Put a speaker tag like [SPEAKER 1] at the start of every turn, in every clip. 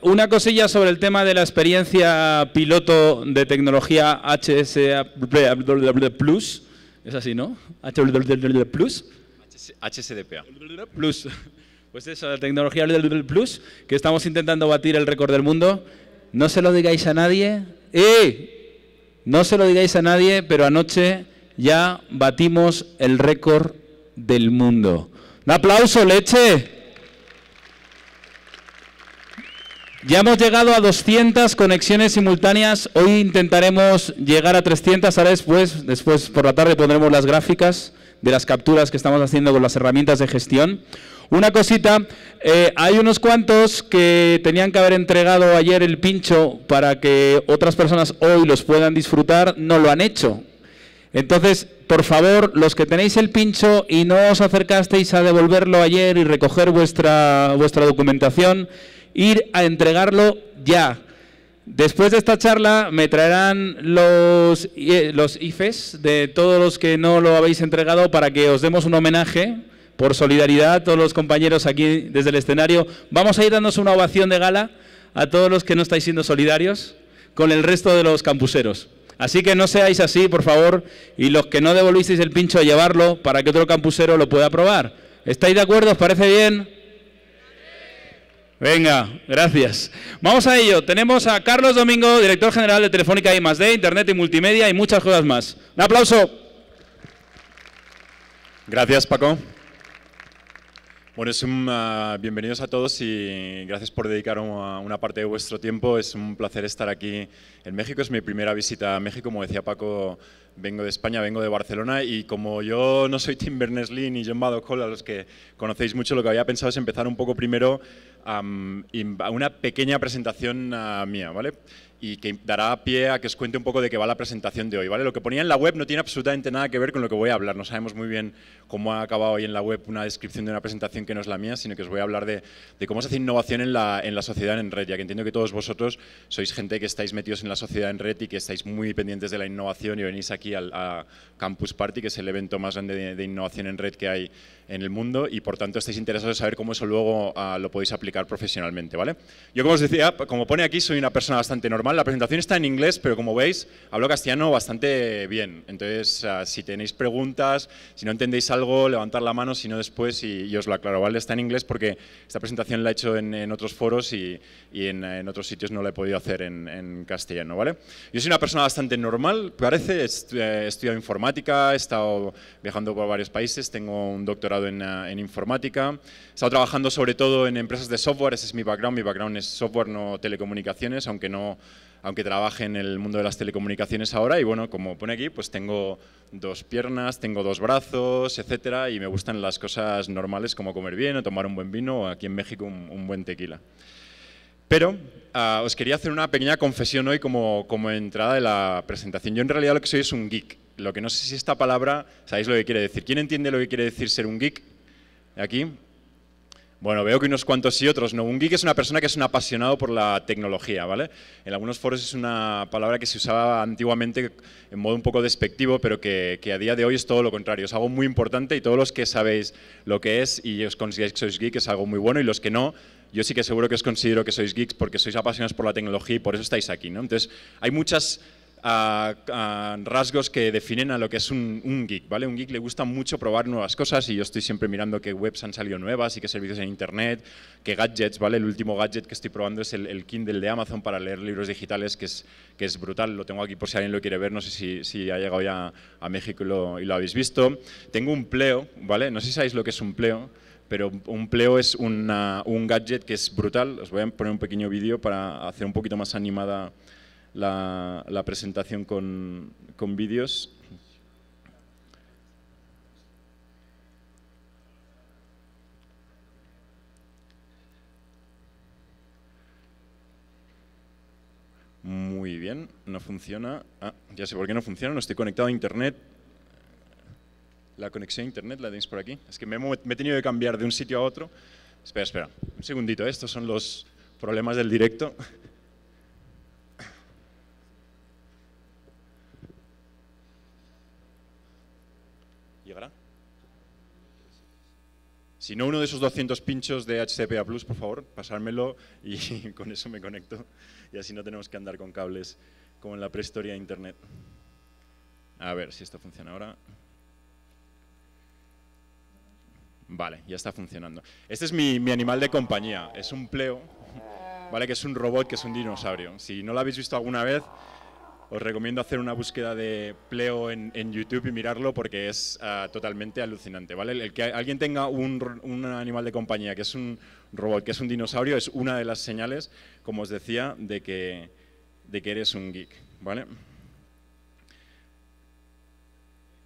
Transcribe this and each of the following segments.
[SPEAKER 1] Una cosilla sobre el tema de la experiencia piloto de tecnología HS Plus. Es así, ¿no? Plus.
[SPEAKER 2] HSDPA. Pues eso, la
[SPEAKER 1] tecnología Plus, que estamos intentando batir el récord del mundo. No se lo digáis a nadie. ¡Eh! No se lo digáis a nadie, pero anoche ya batimos el récord del mundo. ¡Un aplauso, leche! Ya hemos llegado a 200 conexiones simultáneas. Hoy intentaremos llegar a 300. Ahora después, después por la tarde pondremos las gráficas de las capturas que estamos haciendo con las herramientas de gestión. Una cosita, eh, hay unos cuantos que tenían que haber entregado ayer el pincho para que otras personas hoy los puedan disfrutar, no lo han hecho. Entonces, por favor, los que tenéis el pincho y no os acercasteis a devolverlo ayer y recoger vuestra, vuestra documentación, ir a entregarlo ya. Después de esta charla me traerán los, eh, los IFES de todos los que no lo habéis entregado para que os demos un homenaje por solidaridad. a Todos los compañeros aquí desde el escenario, vamos a ir dándonos una ovación de gala a todos los que no estáis siendo solidarios con el resto de los campuseros. Así que no seáis así, por favor, y los que no devolvisteis el pincho, a llevarlo para que otro campusero lo pueda probar. ¿Estáis de acuerdo? ¿Os parece bien? Venga, gracias. Vamos a ello. Tenemos a Carlos Domingo, director general de Telefónica I, +D, Internet y Multimedia y muchas cosas más. Un aplauso.
[SPEAKER 2] Gracias, Paco. Bueno, es un, ah, bienvenidos a todos y gracias por dedicar ah, una, parte de vuestro tiempo. Es un placer estar aquí en México. Es mi primera visita a México. Como decía Paco, vengo de España, vengo de Barcelona y como yo no soy Tim Berners-Lee ni John Badocol, a los que conocéis mucho, lo que había pensado es empezar un poco primero a una pequeña presentación ah, mía, ¿vale? Y que dará pie a que os cuente un poco de qué va la presentación de hoy, ¿vale? Lo que ponía en la web no tiene absolutamente nada que ver con lo que voy a hablar. No sabemos muy bien cómo ha acabado hoy en la web una descripción de una presentación que no es la mía, sino que os voy a hablar de, cómo se hace innovación en la, sociedad en red, ya que entiendo que todos vosotros sois gente que estáis metidos en la sociedad en red y que estáis muy pendientes de la innovación y venís aquí al a Campus Party, que es el evento más grande de innovación en red que hay en el mundo y por tanto estáis interesados en saber cómo eso luego ah, lo podéis aplicar profesionalmente, ¿vale? Yo como os decía, como pone aquí, soy una persona bastante normal. La presentación está en inglés, pero como veis, hablo castellano bastante bien. Entonces, ah, si tenéis preguntas, si no entendéis algo, levantar la mano, si no después y, os lo aclaro, ¿vale? Está en inglés porque esta presentación la he hecho en, otros foros y, en, otros sitios no la he podido hacer en, en, castellano, ¿vale? Yo soy una persona bastante normal, parece, eh, he estudiado informática, he estado viajando por varios países, tengo un doctorado Ah, en, informática. He estado trabajando sobre todo en empresas de software, ese es mi background. Mi background es software, no telecomunicaciones, aunque no aunque trabaje en el mundo de las telecomunicaciones ahora. Y bueno, como pone aquí, pues tengo dos piernas, tengo dos brazos, etcétera, y me gustan las cosas normales como comer bien o tomar un buen vino o aquí en México un, buen tequila. Pero ah, os quería hacer una pequeña confesión hoy como, como entrada de la presentación. Yo en realidad lo que soy es un geek. Lo que no sé si esta palabra, ¿sabéis lo que quiere decir? ¿Quién entiende lo que quiere decir ser un geek? Aquí. Bueno, veo que unos cuantos y otros no. Un geek es una persona que es un apasionado por la tecnología, ¿vale? En algunos foros es una palabra que se usaba antiguamente en modo un poco despectivo, pero que, que, a día de hoy es todo lo contrario. Es algo muy importante y todos los que sabéis lo que es y os consideráis que sois geek es algo muy bueno y los que no, yo sí que seguro que os considero que sois geeks porque sois apasionados por la tecnología y por eso estáis aquí, ¿no? Entonces, hay muchas a, rasgos que definen a lo que es un, geek, ¿vale? Un geek le gusta mucho probar nuevas cosas y yo estoy siempre mirando qué webs han salido nuevas y qué servicios en internet, qué gadgets, ¿vale? El último gadget que estoy probando es el, Kindle de Amazon para leer libros digitales, que es, que es brutal, lo tengo aquí por si alguien lo quiere ver, no sé si, ha llegado ya a México y lo, habéis visto. Tengo un Pleo, ¿vale? No sé si sabéis lo que es un Pleo pero un Pleo es un gadget que es brutal. Os voy a poner un pequeño vídeo para hacer un poquito más animada la, presentación con, vídeos. Muy bien, no funciona. Ah, ya sé por qué no funciona, no estoy conectado a internet. La conexión a internet la tenéis por aquí. Es que me, me he tenido que cambiar de un sitio a otro. Espera, espera, un segundito, estos son los problemas del directo. Si no, uno de esos 200 pinchos de HCPA Plus, por favor, pasármelo y con eso me conecto. Y así no tenemos que andar con cables como en la prehistoria de Internet. A ver si esto funciona ahora. Vale, ya está funcionando. Este es mi, mi, animal de compañía. Es un pleo, ¿vale? que es un robot, que es un dinosaurio. Si no lo habéis visto alguna vez, os recomiendo hacer una búsqueda de Pleo en, YouTube y mirarlo porque es ah, totalmente alucinante, ¿vale? El, que alguien tenga un, animal de compañía que es un robot, que es un dinosaurio, es una de las señales, como os decía, de que, de que eres un geek, ¿vale?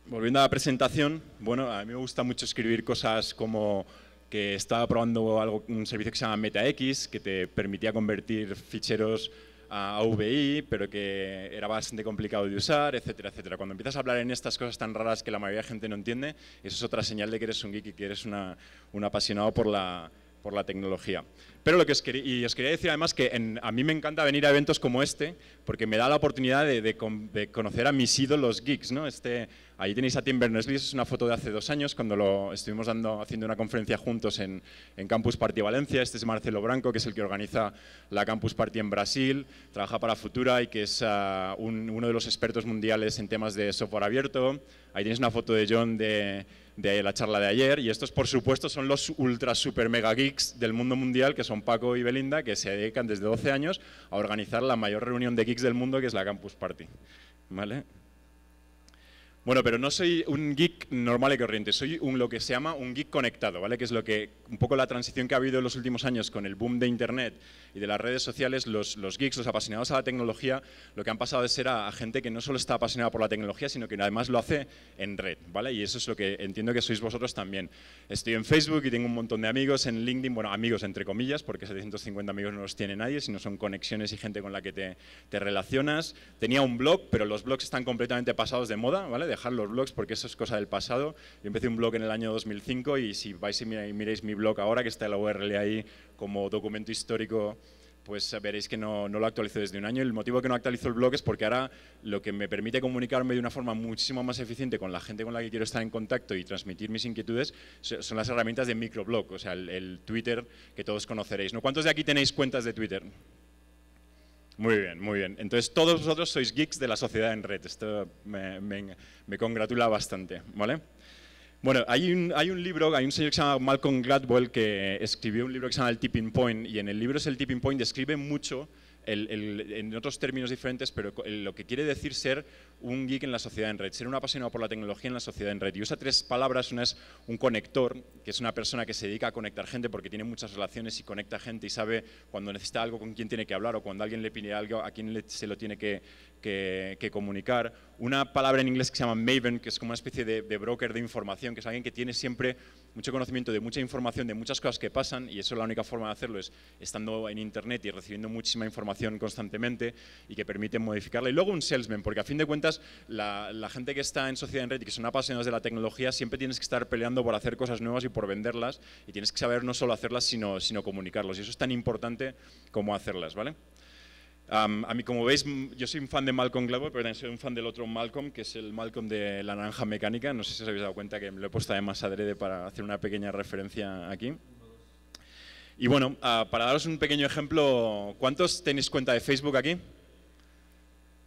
[SPEAKER 2] Volviendo a la presentación, bueno, a mí me gusta mucho escribir cosas como que estaba probando algo, un servicio que se llama MetaX, que te permitía convertir ficheros a AVI, pero que era bastante complicado de usar, etcétera, etcétera. Cuando empiezas a hablar en estas cosas tan raras que la mayoría de gente no entiende, eso es otra señal de que eres un geek y que eres un apasionado por la, por la tecnología. Pero lo que os, quería, y os quería decir además que a mí me encanta venir a eventos como este porque me da la oportunidad de, conocer a mis ídolos geeks. ¿no? Este, ahí tenéis a Tim Berners-Lee, es una foto de hace dos años cuando lo estuvimos dando, haciendo una conferencia juntos en, Campus Party Valencia. Este es Marcelo Branco, que es el que organiza la Campus Party en Brasil, trabaja para Futura y que es ah, uno de los expertos mundiales en temas de software abierto. Ahí tenéis una foto de John de de la charla de ayer. Y estos, por supuesto, son los ultra super mega geeks del mundo mundial, que son Paco y Belinda, que se dedican desde 12 años a organizar la mayor reunión de geeks del mundo, que es la Campus Party. ¿Vale? Bueno, pero no soy un geek normal y corriente, soy un, lo que se llama un geek conectado, ¿vale? Que es lo que, un poco la transición que ha habido en los últimos años con el boom de Internet y de las redes sociales, los, los geeks, los apasionados a la tecnología, lo que han pasado es ser a, gente que no solo está apasionada por la tecnología, sino que además lo hace en red, ¿vale? Y eso es lo que entiendo que sois vosotros también. Estoy en Facebook y tengo un montón de amigos, en LinkedIn, bueno, amigos entre comillas, porque 750 amigos no los tiene nadie, sino son conexiones y gente con la que te, te relacionas. Tenía un blog, pero los blogs están completamente pasados de moda, ¿vale? dejar los blogs porque eso es cosa del pasado. Yo empecé un blog en el año 2005 y si vais y miráis mi blog ahora, que está la URL ahí como documento histórico, pues veréis que no, lo actualizo desde un año. El motivo que no actualizo el blog es porque ahora lo que me permite comunicarme de una forma muchísimo más eficiente con la gente con la que quiero estar en contacto y transmitir mis inquietudes son las herramientas de microblog, o sea, el, Twitter que todos conoceréis. ¿no? ¿Cuántos de aquí tenéis cuentas de Twitter? Muy bien, muy bien. Entonces todos vosotros sois geeks de la sociedad en red. Esto me, congratula bastante, ¿vale? Bueno, hay un, hay un, libro, hay un señor que se llama Malcolm Gladwell que escribió un libro que se llama El Tipping Point y en el libro es El Tipping Point describe mucho, el, el, en otros términos diferentes, pero lo que quiere decir ser un geek en la sociedad en red, ser un apasionado por la tecnología en la sociedad en red. Y usa tres palabras, una es un conector, que es una persona que se dedica a conectar gente porque tiene muchas relaciones y conecta gente y sabe cuando necesita algo con quién tiene que hablar o cuando alguien le pide algo a quién se lo tiene que, que, comunicar. Una palabra en inglés que se llama Maven, que es como una especie de, de broker de información, que es alguien que tiene siempre mucho conocimiento de mucha información, de muchas cosas que pasan, y eso la única forma de hacerlo es estando en Internet y recibiendo muchísima información constantemente y que permite modificarla. Y luego un salesman, porque a fin de cuentas la, gente que está en sociedad en red y que son apasionados de la tecnología, siempre tienes que estar peleando por hacer cosas nuevas y por venderlas y tienes que saber no solo hacerlas, sino, sino comunicarlos. Y eso es tan importante como hacerlas, ¿vale? a mí, como veis, yo soy un fan de Malcolm Gladwell, pero también soy un fan del otro Malcolm, que es el Malcolm de la naranja mecánica. No sé si os habéis dado cuenta que lo he puesto además adrede para hacer una pequeña referencia aquí. Y bueno, ah, para daros un pequeño ejemplo, ¿cuántos tenéis cuenta de Facebook aquí?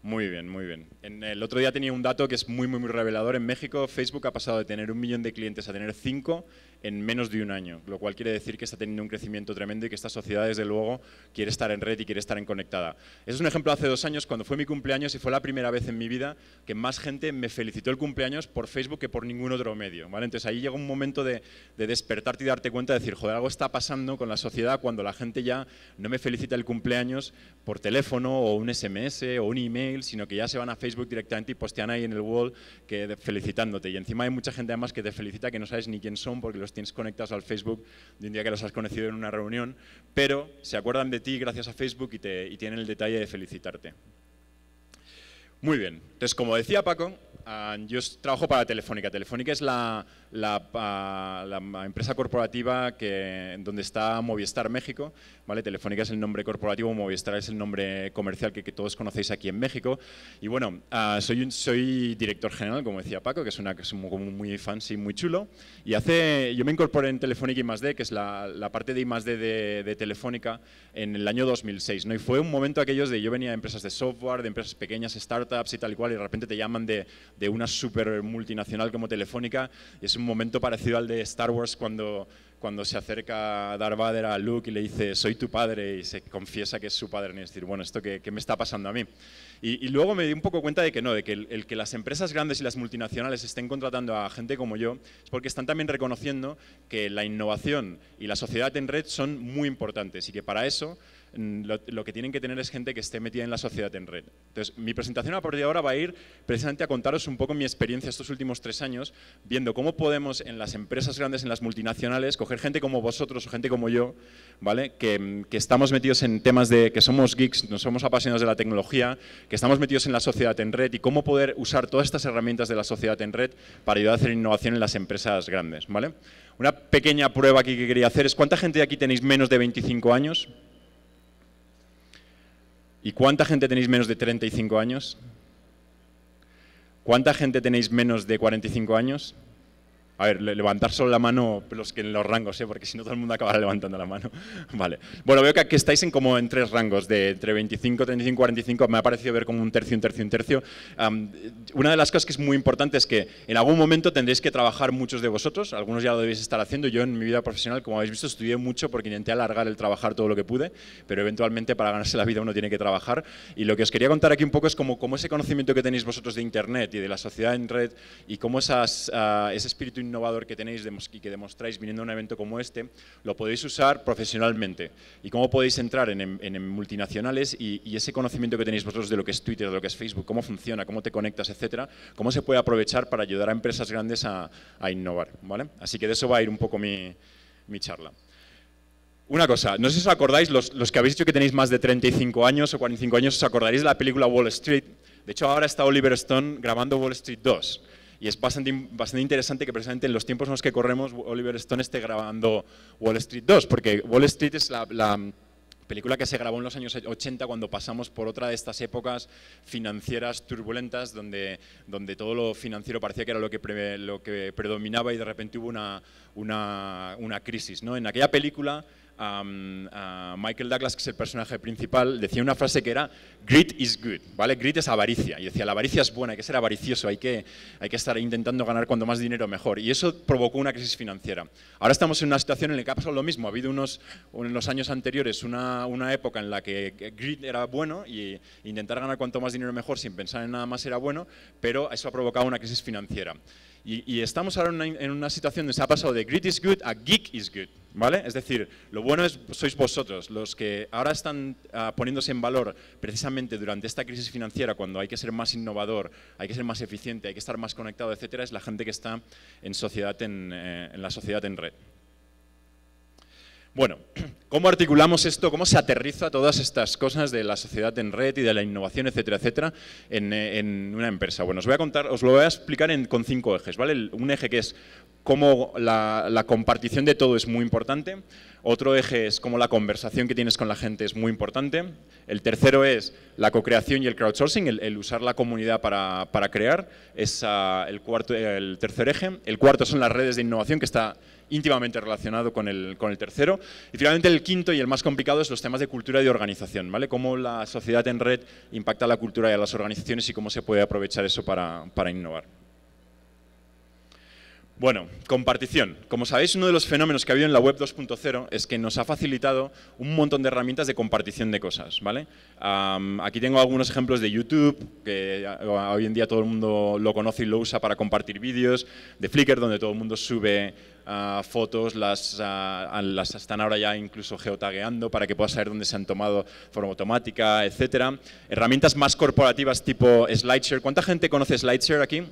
[SPEAKER 2] Muy bien, muy bien. En el otro día tenía un dato que es muy, muy, muy revelador. En México, Facebook ha pasado de tener un millón de clientes a tener cinco en menos de un año, lo cual quiere decir que está teniendo un crecimiento tremendo y que esta sociedad, desde luego, quiere estar en red y quiere estar en conectada. Ese es un ejemplo hace dos años, cuando fue mi cumpleaños y fue la primera vez en mi vida que más gente me felicitó el cumpleaños por Facebook que por ningún otro medio. ¿vale? Entonces ahí llega un momento de, de despertarte y darte cuenta de decir, joder, algo está pasando con la sociedad cuando la gente ya no me felicita el cumpleaños por teléfono o un SMS o un email, sino que ya se van a Facebook directamente y postean ahí en el wall que felicitándote. Y encima hay mucha gente además que te felicita que no sabes ni quién son porque los tienes conectados al Facebook de un día que los has conocido en una reunión, pero se acuerdan de ti gracias a Facebook y, te, y tienen el detalle de felicitarte. Muy bien, entonces como decía Paco, Ah, yo trabajo para Telefónica. Telefónica es la, ah, empresa corporativa que, donde está Movistar México. ¿vale? Telefónica es el nombre corporativo, Movistar es el nombre comercial que, todos conocéis aquí en México. Y bueno, ah, soy, soy director general, como decía Paco, que es, una, que es muy fancy, muy chulo. Y hace, yo me incorporé en Telefónica I+.D., que es la, parte de I+.D. De, Telefónica, en el año 2006. ¿no? Y fue un momento aquellos de yo venía de empresas de software, de empresas pequeñas, startups y tal y cual, y de repente te llaman de de una super multinacional como Telefónica. Es un momento parecido al de Star Wars cuando, cuando se acerca Darth Vader a Luke y le dice, soy tu padre, y se confiesa que es su padre. Y es decir, bueno, ¿esto qué, me está pasando a mí? Y, luego me di un poco cuenta de que no, de que el, que las empresas grandes y las multinacionales estén contratando a gente como yo es porque están también reconociendo que la innovación y la sociedad en red son muy importantes y que para eso lo, que tienen que tener es gente que esté metida en la sociedad en red. Entonces, mi presentación a partir de ahora va a ir precisamente a contaros un poco mi experiencia estos últimos tres años, viendo cómo podemos en las empresas grandes, en las multinacionales, coger gente como vosotros o gente como yo, ¿vale? Que, estamos metidos en temas de que somos geeks, no somos apasionados de la tecnología, que estamos metidos en la sociedad en red y cómo poder usar todas estas herramientas de la sociedad en red para ayudar a hacer innovación en las empresas grandes, ¿vale? Una pequeña prueba que quería hacer es cuánta gente de aquí tenéis menos de 25 años. ¿Y cuánta gente tenéis menos de 35 años? ¿Cuánta gente tenéis menos de 45 años? A ver, levantar solo la mano los que en los rangos, ¿eh? porque si no todo el mundo acabará levantando la mano. vale. Bueno, veo que aquí estáis en como en tres rangos, de entre 25, 35, 45. Me ha parecido ver como un tercio, un tercio, un tercio. una de las cosas que es muy importante es que en algún momento tendréis que trabajar muchos de vosotros. Algunos ya lo debéis estar haciendo. Yo en mi vida profesional, como habéis visto, estudié mucho porque intenté alargar el trabajar todo lo que pude, pero eventualmente para ganarse la vida uno tiene que trabajar. Y lo que os quería contar aquí un poco es como, ese conocimiento que tenéis vosotros de Internet y de la sociedad en red y cómo ah, ese espíritu innovador que tenéis y que demostráis viniendo a un evento como este, lo podéis usar profesionalmente. Y cómo podéis entrar en, multinacionales y, ese conocimiento que tenéis vosotros de lo que es Twitter, de lo que es Facebook, cómo funciona, cómo te conectas, etcétera, cómo se puede aprovechar para ayudar a empresas grandes a, innovar. Así que de eso va a ir un poco mi, charla. Una cosa, no sé si os acordáis, los, los, que habéis dicho que tenéis más de 35 años o 45 años, os acordaréis de la película Wall Street. De hecho, ahora está Oliver Stone grabando Wall Street 2. Y es bastante, bastante interesante que precisamente en los tiempos en los que corremos Oliver Stone esté grabando Wall Street 2, porque Wall Street es la, película que se grabó en los años 80 cuando pasamos por otra de estas épocas financieras turbulentas donde, donde todo lo financiero parecía que era lo que, lo que predominaba y de repente hubo una, una, una crisis. ¿no? En aquella película Michael Douglas, que es el personaje principal, decía una frase que era Greed is good, ¿vale? greed es avaricia. Y decía, la avaricia es buena, hay que ser avaricioso, hay que, hay que estar intentando ganar cuanto más dinero mejor. Y eso provocó una crisis financiera. Ahora estamos en una situación en la que ha pasado lo mismo. Ha habido unos, en los años anteriores una, una época en la que greed era bueno y intentar ganar cuanto más dinero mejor sin pensar en nada más era bueno, pero eso ha provocado una crisis financiera. Y, estamos ahora en una, situación donde se ha pasado de great is good a geek is good, ¿vale? Es decir, lo bueno es, sois vosotros, los que ahora están ah, poniéndose en valor precisamente durante esta crisis financiera, cuando hay que ser más innovador, hay que ser más eficiente, hay que estar más conectado, etcétera, es la gente que está en, sociedad en eh, la sociedad en red. Bueno, ¿cómo articulamos esto? ¿Cómo se aterriza todas estas cosas de la sociedad en red y de la innovación, etcétera, etcétera, en, eh, una empresa? Bueno, os voy a contar, os lo voy a explicar con cinco ejes, ¿vale? un eje que es cómo la, compartición de todo es muy importante. Otro eje es cómo la conversación que tienes con la gente es muy importante. El tercero es la co-creación y el crowdsourcing, el, usar la comunidad para, crear. Es el, cuarto, el tercer eje. El cuarto son las redes de innovación, que está íntimamente relacionado con el, con el tercero. Y finalmente el quinto y el más complicado es los temas de cultura y de organización, ¿vale? Cómo la sociedad en red impacta a la cultura y a las organizaciones y cómo se puede aprovechar eso para innovar. Bueno, compartición. Como sabéis, uno de los fenómenos que ha habido en la web 2.0 es que nos ha facilitado un montón de herramientas de compartición de cosas, ¿vale? aquí tengo algunos ejemplos de YouTube, que hoy en día todo el mundo lo conoce y lo usa para compartir vídeos, de Flickr, donde todo el mundo sube ah, fotos, las, ah, las están ahora ya incluso geotagueando para que pueda saber dónde se han tomado forma automática, etcétera. Herramientas más corporativas tipo SlideShare. ¿Cuánta gente conoce SlideShare aquí?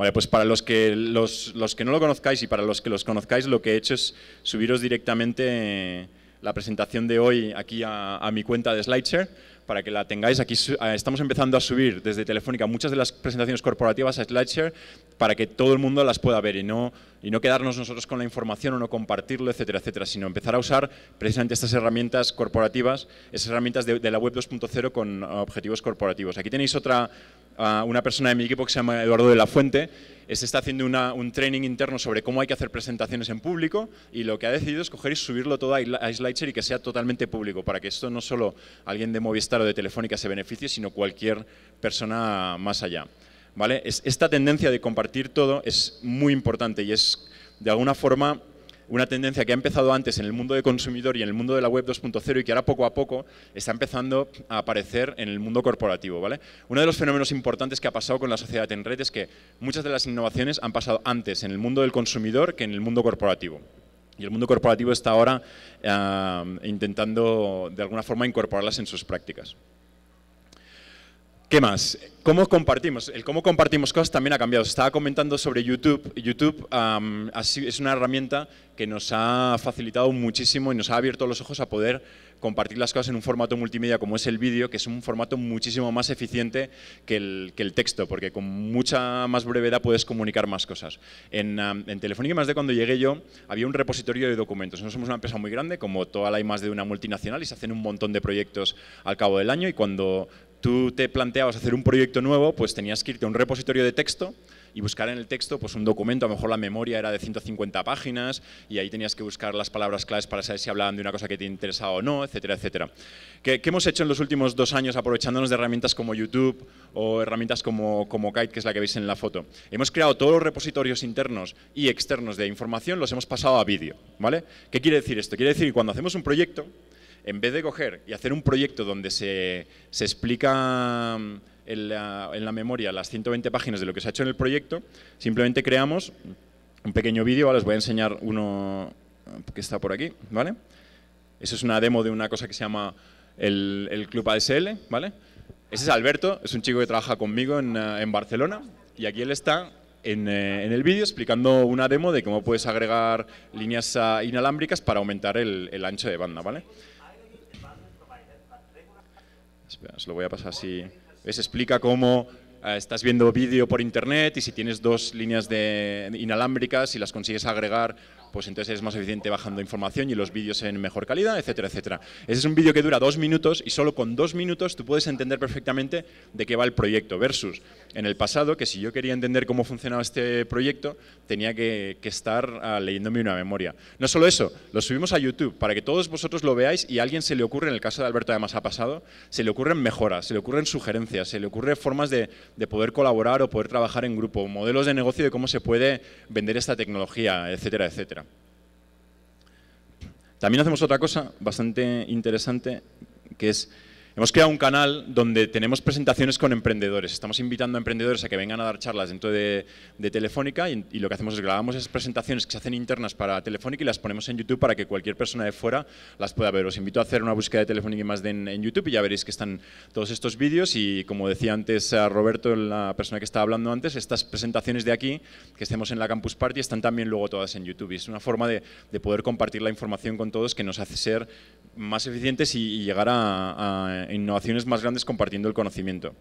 [SPEAKER 2] Vale, pues para los que, los, que no lo conozcáis y para los que los conozcáis, lo que he hecho es subiros directamente eh, la presentación de hoy aquí a, a mi cuenta de Slideshare para que la tengáis. Aquí eh, estamos empezando a subir desde Telefónica muchas de las presentaciones corporativas a Slideshare para que todo el mundo las pueda ver y no y no quedarnos nosotros con la información o no compartirlo, etcétera, etcétera, sino empezar a usar precisamente estas herramientas corporativas, esas herramientas de, la web 2.0 con objetivos corporativos. Aquí tenéis otra, ah, una persona de mi equipo que se llama Eduardo de la Fuente, se este está haciendo un training interno sobre cómo hay que hacer presentaciones en público y lo que ha decidido es coger y subirlo todo a SlideShare y que sea totalmente público, para que esto no solo alguien de Movistar o de Telefónica se beneficie, sino cualquier persona más allá. ¿vale? esta tendencia de compartir todo es muy importante y es, de alguna forma, una tendencia que ha empezado antes en el mundo de consumidor y en el mundo de la web 2.0 y que ahora poco a poco está empezando a aparecer en el mundo corporativo. ¿vale? Uno de los fenómenos importantes que ha pasado con la sociedad en red es que muchas de las innovaciones han pasado antes en el mundo del consumidor que en el mundo corporativo. Y el mundo corporativo está ahora eh, intentando de alguna forma incorporarlas en sus prácticas. ¿Qué más? ¿Cómo compartimos? El cómo compartimos cosas también ha cambiado. Estaba comentando sobre YouTube. YouTube es una herramienta que nos ha facilitado muchísimo y nos ha abierto los ojos a poder compartir las cosas en un formato multimedia como es el vídeo, que es un formato muchísimo más eficiente que el, texto, porque con mucha más brevedad puedes comunicar más cosas. En, Telefónica más de cuando llegué yo, había un repositorio de documentos. No somos una empresa muy grande, como toda la hay más de una multinacional, y se hacen un montón de proyectos al cabo del año, y cuando tú te planteabas hacer un proyecto nuevo, pues tenías que irte a un repositorio de texto y buscar en el texto pues, un documento, a lo mejor la memoria era de 150 páginas y ahí tenías que buscar las palabras claves para saber si hablaban de una cosa que te interesaba o no, etcétera, etcétera. ¿Qué, hemos hecho en los últimos dos años aprovechándonos de herramientas como YouTube o herramientas como, como Kite, que es la que veis en la foto? Hemos creado todos los repositorios internos y externos de información, los hemos pasado a vídeo, ¿vale? ¿Qué quiere decir esto? Quiere decir que cuando hacemos un proyecto, en vez de coger y hacer un proyecto donde se, se explica mm, en la, memoria las 120 páginas de lo que se ha hecho en el proyecto, simplemente creamos un pequeño vídeo, Les voy a enseñar uno que está por aquí, ¿vale? Eso es una demo de una cosa que se llama el, el Club ASL, ¿vale? Ese es Alberto, es un chico que trabaja conmigo en, eh, Barcelona y aquí él está eh, en, el vídeo explicando una demo de cómo puedes agregar líneas ah, inalámbricas para aumentar el, el ancho de banda, ¿vale? Espera, lo voy a pasar así. ¿Ves? Explica cómo eh, estás viendo vídeo por internet y si tienes dos líneas de inalámbricas, y las consigues agregar pues entonces es más eficiente bajando información y los vídeos en mejor calidad, etcétera, etcétera. Ese es un vídeo que dura dos minutos y solo con dos minutos tú puedes entender perfectamente de qué va el proyecto versus en el pasado que si yo quería entender cómo funcionaba este proyecto tenía que, estar ah, leyéndome una memoria. No solo eso, lo subimos a YouTube para que todos vosotros lo veáis y a alguien se le ocurre, en el caso de Alberto además ha pasado, se le ocurren mejoras, se le ocurren sugerencias, se le ocurren formas de poder colaborar o poder trabajar en grupo, modelos de negocio de cómo se puede vender esta tecnología, etcétera, etcétera. También hacemos otra cosa bastante interesante, que es Hemos creado un canal donde tenemos presentaciones con emprendedores. Estamos invitando a emprendedores a que vengan a dar charlas dentro de, Telefónica y, lo que hacemos es grabamos esas presentaciones que se hacen internas para Telefónica y las ponemos en YouTube para que cualquier persona de fuera las pueda ver. Os invito a hacer una búsqueda de Telefónica y más en, YouTube y ya veréis que están todos estos vídeos y como decía antes a eh, Roberto, la persona que estaba hablando antes, estas presentaciones de aquí, que estemos en la Campus Party, están también luego todas en YouTube es una forma de, poder compartir la información con todos que nos hace ser más eficientes y, llegar a innovaciones más grandes compartiendo el conocimiento.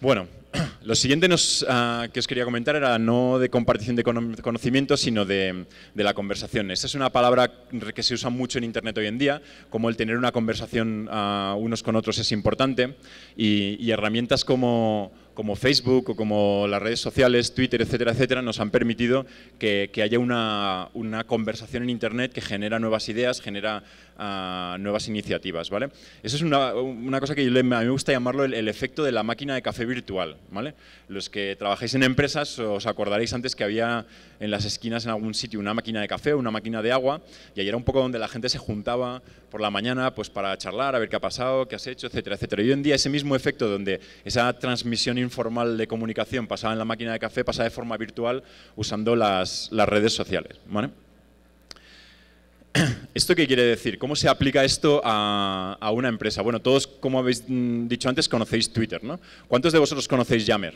[SPEAKER 2] Bueno, lo siguiente ah, que os quería comentar era no de compartición de conocimiento, sino de, la conversación. Esta es una palabra que se usa mucho en Internet hoy en día, como el tener una conversación ah, unos con otros es importante, y herramientas como como Facebook o como las redes sociales, Twitter, etcétera, etcétera, nos han permitido que, haya una, una, conversación en Internet que genera nuevas ideas, genera ah, nuevas iniciativas, ¿vale? Eso es una, una cosa que a mí me gusta llamarlo el, efecto de la máquina de café virtual, ¿vale? Los que trabajáis en empresas os acordaréis antes que había en las esquinas en algún sitio una máquina de café, una máquina de agua, y ahí era un poco donde la gente se juntaba por la mañana pues para charlar, a ver qué ha pasado, qué has hecho, etcétera, etcétera. Y hoy en día ese mismo efecto donde esa transmisión formal de comunicación pasaba en la máquina de café pasaba de forma virtual usando las, redes sociales. ¿vale? ¿Esto qué quiere decir? ¿Cómo se aplica esto a, una empresa? Bueno, todos, como habéis mm, dicho antes, conocéis Twitter, ¿no? ¿Cuántos de vosotros conocéis Yammer?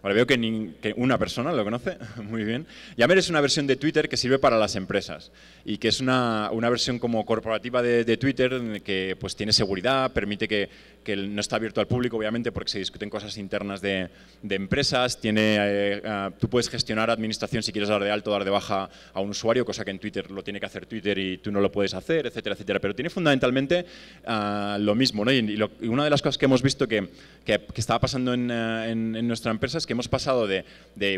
[SPEAKER 2] Ahora veo que, ni, una persona lo conoce, muy bien. Yammer es una versión de Twitter que sirve para las empresas y que es una, versión como corporativa de, de, Twitter que pues, tiene seguridad, permite que que no está abierto al público, obviamente, porque se discuten cosas internas de, empresas. Tiene, eh, ah, tú puedes gestionar administración si quieres dar de alto o dar de baja a un usuario, cosa que en Twitter lo tiene que hacer Twitter y tú no lo puedes hacer, etcétera, etcétera. Pero tiene fundamentalmente ah, lo mismo. ¿no? Y, una de las cosas que hemos visto que, estaba pasando eh, en, nuestra empresa es que hemos pasado de,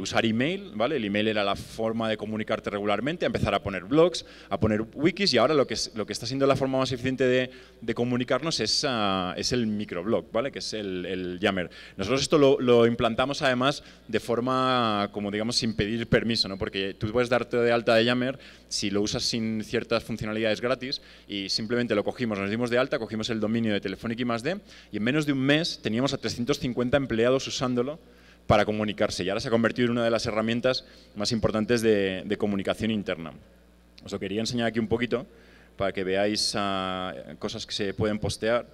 [SPEAKER 2] usar email, ¿vale? el email era la forma de comunicarte regularmente, a empezar a poner blogs, a poner wikis y ahora lo que, lo que está siendo la forma más eficiente de, comunicarnos es, ah, es el microblog, ¿vale? que es el, Yammer. Nosotros esto lo, implantamos además de forma, como digamos, sin pedir permiso, ¿no? porque tú puedes darte de alta de Yammer si lo usas sin ciertas funcionalidades gratis y simplemente lo cogimos, nos dimos de alta, cogimos el dominio de Telefónica y más de, y en menos de un mes teníamos a 350 empleados usándolo para comunicarse y ahora se ha convertido en una de las herramientas más importantes de, de comunicación interna. Os lo quería enseñar aquí un poquito para que veáis ah, cosas que se pueden postear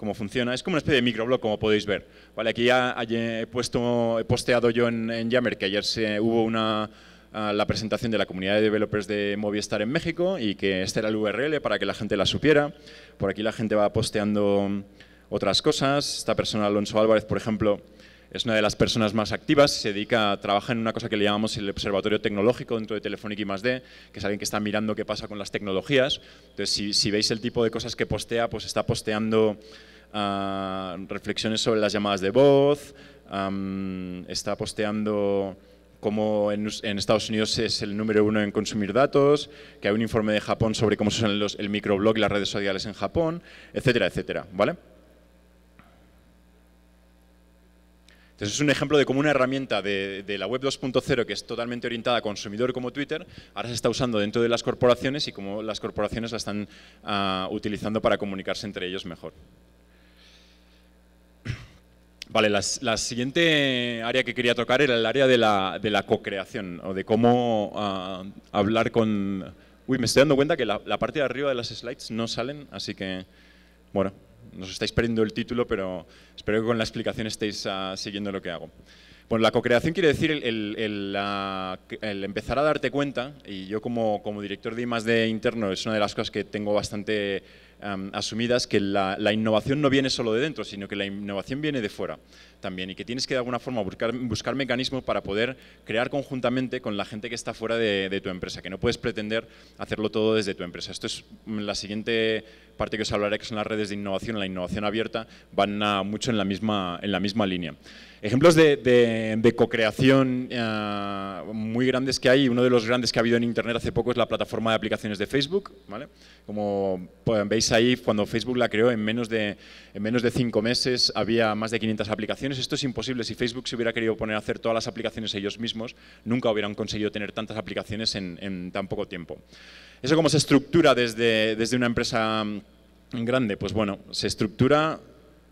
[SPEAKER 2] cómo funciona. Es como una especie de microblog, como podéis ver. Vale, aquí ya he, puesto, he posteado yo en, Yammer que ayer se, hubo una, ah, la presentación de la comunidad de developers de Movistar en México y que este era el URL para que la gente la supiera. Por aquí la gente va posteando otras cosas. Esta persona, Alonso Álvarez, por ejemplo, es una de las personas más activas, se dedica, trabaja en una cosa que le llamamos el observatorio tecnológico dentro de Telefónica y más D, que es alguien que está mirando qué pasa con las tecnologías. Entonces, si, si veis el tipo de cosas que postea, pues está posteando Ah, reflexiones sobre las llamadas de voz, está posteando cómo en, Estados Unidos es el número uno en consumir datos, que hay un informe de Japón sobre cómo son el microblog y las redes sociales en Japón, etcétera, etcétera, ¿vale? Entonces es un ejemplo de cómo una herramienta de, la web 2.0 que es totalmente orientada a consumidor como Twitter, ahora se está usando dentro de las corporaciones y cómo las corporaciones la están ah, utilizando para comunicarse entre ellos mejor. Vale, la, siguiente área que quería tocar era el área de la, de la co-creación o de cómo ah, hablar con... Uy, me estoy dando cuenta que la, parte de arriba de las slides no salen, así que, bueno, nos estáis perdiendo el título, pero espero que con la explicación estéis ah, siguiendo lo que hago. Bueno, la co-creación quiere decir el, empezar a darte cuenta, y yo como, como director de de interno es una de las cosas que tengo bastante asumidas que la, innovación no viene solo de dentro, sino que la innovación viene de fuera también y que tienes que de alguna forma buscar, buscar mecanismos para poder crear conjuntamente con la gente que está fuera de, tu empresa, que no puedes pretender hacerlo todo desde tu empresa. Esto es mm, la siguiente parte que os hablaré, que son las redes de innovación, la innovación abierta, van mucho en la misma, en la misma línea. Ejemplos de, de, co-creación eh, muy grandes que hay, uno de los grandes que ha habido en Internet hace poco es la plataforma de aplicaciones de Facebook. ¿vale? Como pues, veis ahí, cuando Facebook la creó, en menos, de, menos de cinco meses había más de 500 aplicaciones. Esto es imposible. Si Facebook se hubiera querido poner a hacer todas las aplicaciones ellos mismos, nunca hubieran conseguido tener tantas aplicaciones en, tan poco tiempo. Eso cómo se estructura desde, desde una empresa mm, grande, pues bueno, se estructura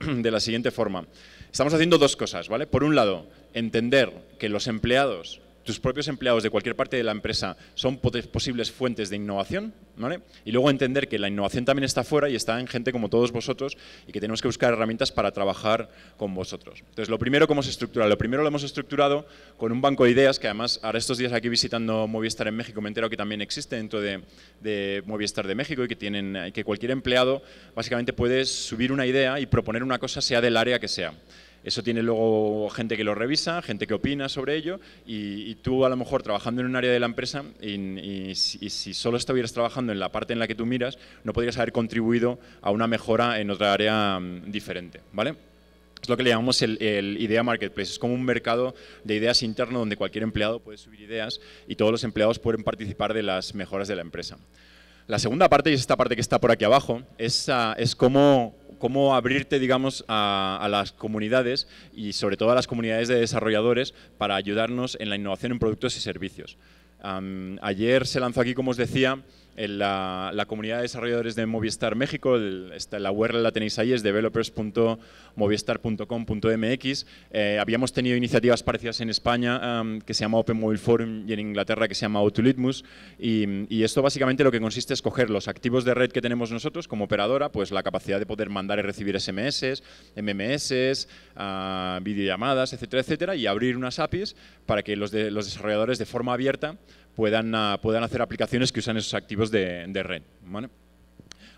[SPEAKER 2] de la siguiente forma. Estamos haciendo dos cosas, ¿vale? Por un lado, entender que los empleados tus propios empleados de cualquier parte de la empresa son posibles fuentes de innovación, ¿vale? Y luego entender que la innovación también está fuera y está en gente como todos vosotros y que tenemos que buscar herramientas para trabajar con vosotros. Entonces, lo primero, ¿cómo se estructura? Lo primero lo hemos estructurado con un banco de ideas que además, ahora estos días aquí visitando Movistar en México me entero que también existe dentro de, de Movistar de México y que, tienen, que cualquier empleado básicamente puede subir una idea y proponer una cosa sea del área que sea. Eso tiene luego gente que lo revisa, gente que opina sobre ello y, tú a lo mejor trabajando en un área de la empresa y, si, solo estuvieras trabajando en la parte en la que tú miras, no podrías haber contribuido a una mejora en otra área mm, diferente, ¿vale? Es lo que le llamamos el, idea marketplace. Es como un mercado de ideas interno donde cualquier empleado puede subir ideas y todos los empleados pueden participar de las mejoras de la empresa. La segunda parte, y es esta parte que está por aquí abajo, es, como... Ah, es cómo cómo abrirte, digamos, a, las comunidades y sobre todo a las comunidades de desarrolladores para ayudarnos en la innovación en productos y servicios. ayer se lanzó aquí, como os decía, la, la, comunidad de desarrolladores de Movistar México, la URL la tenéis ahí, es developers.movistar.com.mx. Eh, habíamos tenido iniciativas parecidas en España que se llama Open Mobile Forum y en Inglaterra que se llama Autolitmus y, esto básicamente lo que consiste es coger los activos de red que tenemos nosotros como operadora, pues la capacidad de poder mandar y recibir SMS, MMS, ah, videollamadas, etcétera, etcétera, y abrir unas APIs para que los, de, los desarrolladores de forma abierta puedan, ah, puedan hacer aplicaciones que usan esos activos de, de red.